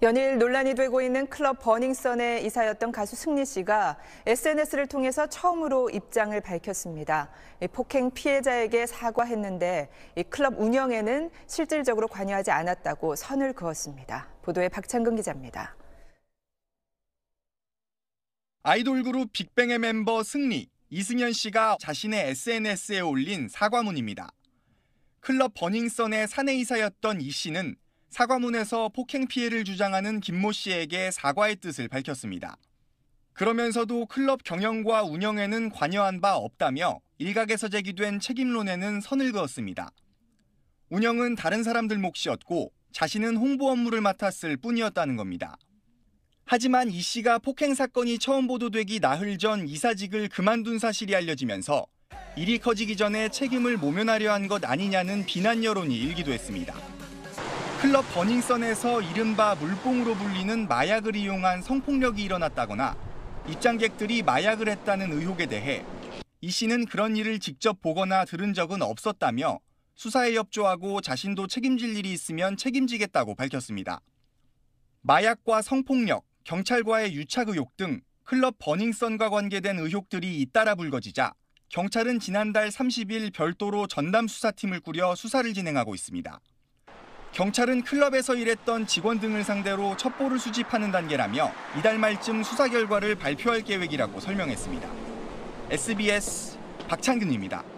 연일 논란이 되고 있는 클럽 버닝썬의 이사였던 가수 승리 씨가 SNS를 통해서 처음으로 입장을 밝혔습니다. 폭행 피해자에게 사과했는데 클럽 운영에는 실질적으로 관여하지 않았다고 선을 그었습니다. 보도에 박창근 기자입니다. 아이돌 그룹 빅뱅의 멤버 승리, 이승현 씨가 자신의 SNS에 올린 사과문입니다. 클럽 버닝썬의 사내 이사였던 이 씨는 사과문에서 폭행 피해를 주장하는 김모 씨에게 사과의 뜻을 밝혔습니다. 그러면서도 클럽 경영과 운영에는 관여한 바 없다며 일각에서 제기된 책임론에는 선을 그었습니다. 운영은 다른 사람들 몫이었고 자신은 홍보 업무를 맡았을 뿐이었다는 겁니다. 하지만 이 씨가 폭행 사건이 처음 보도되기 나흘 전 이사직을 그만둔 사실이 알려지면서 일이 커지기 전에 책임을 모면하려 한 것 아니냐는 비난 여론이 일기도 했습니다. 클럽 버닝썬에서 이른바 물뽕으로 불리는 마약을 이용한 성폭력이 일어났다거나 입장객들이 마약을 했다는 의혹에 대해 이 씨는 그런 일을 직접 보거나 들은 적은 없었다며 수사에 협조하고 자신도 책임질 일이 있으면 책임지겠다고 밝혔습니다. 마약과 성폭력, 경찰과의 유착 의혹 등 클럽 버닝썬과 관계된 의혹들이 잇따라 불거지자 경찰은 지난달 30일 별도로 전담 수사팀을 꾸려 수사를 진행하고 있습니다. 경찰은 클럽에서 일했던 직원 등을 상대로 첩보를 수집하는 단계라며 이달 말쯤 수사 결과를 발표할 계획이라고 설명했습니다. SBS 박창균입니다.